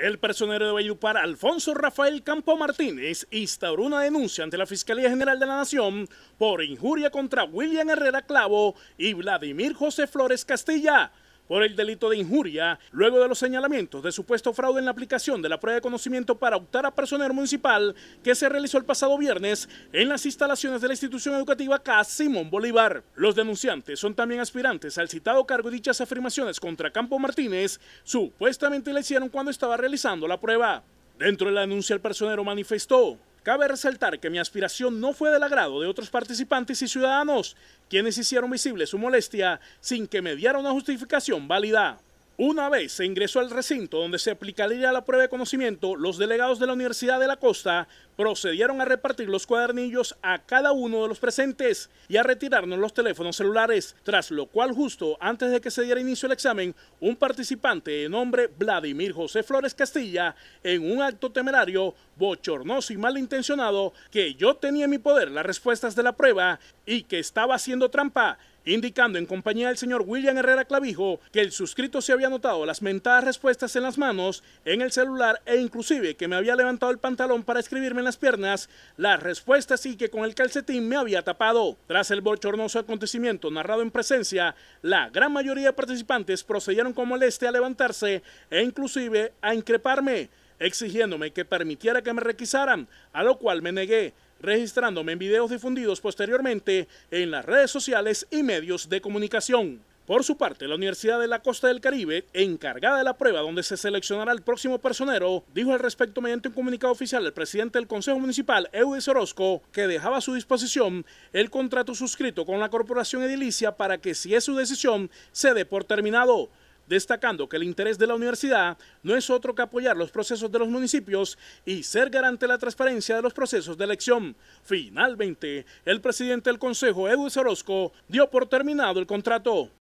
El personero de Valledupar, Alfonso Rafael Campo Martínez, instauró una denuncia ante la Fiscalía General de la Nación por injuria contra William Herrera Clavo y Vladimir José Flores Castilla, por el delito de injuria, luego de los señalamientos de supuesto fraude en la aplicación de la prueba de conocimiento para optar a personero municipal que se realizó el pasado viernes en las instalaciones de la institución educativa Casimón Simón Bolívar. Los denunciantes son también aspirantes al citado cargo y dichas afirmaciones contra Campo Martínez supuestamente le hicieron cuando estaba realizando la prueba. Dentro de la denuncia el personero manifestó Cabe resaltar que mi aspiración no fue del agrado de otros participantes y ciudadanos, quienes hicieron visible su molestia sin que me diera una justificación válida. Una vez se ingresó al recinto donde se aplicaría la prueba de conocimiento, los delegados de la Universidad de la Costa procedieron a repartir los cuadernillos a cada uno de los presentes y a retirarnos los teléfonos celulares, tras lo cual justo antes de que se diera inicio al examen, un participante de nombre Vladimir José Flores Castilla, en un acto temerario, bochornoso y malintencionado, que yo tenía en mi poder las respuestas de la prueba y que estaba haciendo trampa, indicando en compañía del señor William Herrera Clavijo que el suscrito se había notado las mentadas respuestas en las manos, en el celular e inclusive que me había levantado el pantalón para escribirme en las piernas las respuestas y que con el calcetín me había tapado. Tras el bochornoso acontecimiento narrado en presencia, la gran mayoría de participantes procedieron con molestia a levantarse e inclusive a increparme, exigiéndome que permitiera que me requisaran, a lo cual me negué registrándome en videos difundidos posteriormente en las redes sociales y medios de comunicación. Por su parte, la Universidad de la Costa del Caribe, encargada de la prueba donde se seleccionará el próximo personero, dijo al respecto mediante un comunicado oficial al presidente del Consejo Municipal, Eudes Orozco, que dejaba a su disposición el contrato suscrito con la Corporación Edilicia para que, si es su decisión, se dé por terminado destacando que el interés de la universidad no es otro que apoyar los procesos de los municipios y ser garante de la transparencia de los procesos de elección. Finalmente, el presidente del Consejo, Edu Orozco, dio por terminado el contrato.